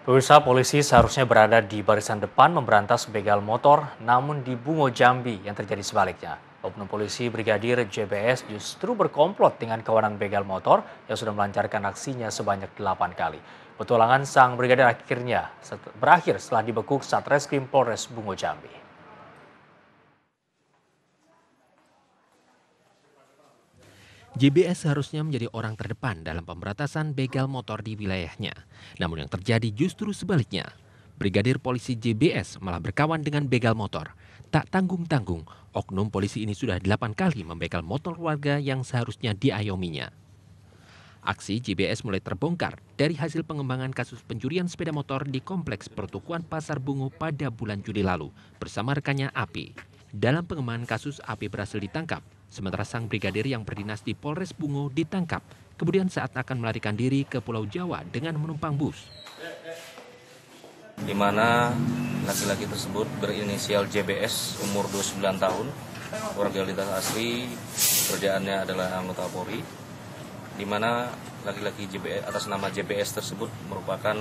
Pemirsa polisi seharusnya berada di barisan depan memberantas begal motor, namun di Bungo Jambi yang terjadi sebaliknya. Oknum polisi Brigadir JBS justru berkomplot dengan kawanan begal motor yang sudah melancarkan aksinya sebanyak 8 kali. Petualangan sang brigadir akhirnya berakhir setelah dibekuk Satreskrim Polres Bungo Jambi. JBS seharusnya menjadi orang terdepan dalam pemberantasan begal motor di wilayahnya. Namun yang terjadi justru sebaliknya. Brigadir Polisi JBS malah berkawan dengan begal motor. Tak tanggung-tanggung, oknum polisi ini sudah delapan kali membegal motor warga yang seharusnya diayominya. Aksi JBS mulai terbongkar dari hasil pengembangan kasus pencurian sepeda motor di Kompleks Pertukuan Pasar Bungo pada bulan Juli lalu bersama rekannya Api. Dalam pengembangan kasus, Api berhasil ditangkap Sementara sang brigadir yang berdinas di Polres Bungo ditangkap, kemudian saat akan melarikan diri ke Pulau Jawa dengan menumpang bus. Di mana laki-laki tersebut berinisial JBS, umur 29 tahun, warga lintas asli, kerjaannya adalah anggota Polri, di mana laki-laki JBS atas nama JBS tersebut merupakan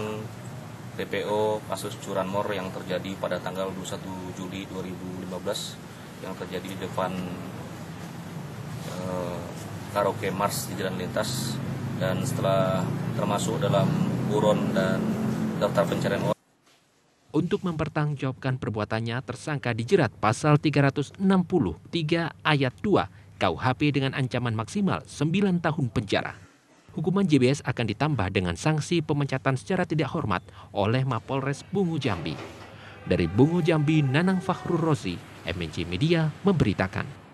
TPO kasus curanmor yang terjadi pada tanggal 21 Juli 2015 yang terjadi di depan karaoke Mars di jalan lintas dan setelah termasuk dalam buron dan daftar pencarian orang. Untuk mempertanggungjawabkan perbuatannya, tersangka dijerat pasal 363 ayat 2 KUHP dengan ancaman maksimal 9 tahun penjara. Hukuman JBS akan ditambah dengan sanksi pemecatan secara tidak hormat oleh Mapolres Bungu Jambi. Dari Bungu Jambi, Nanang Fahrur Rosi, MNC Media memberitakan.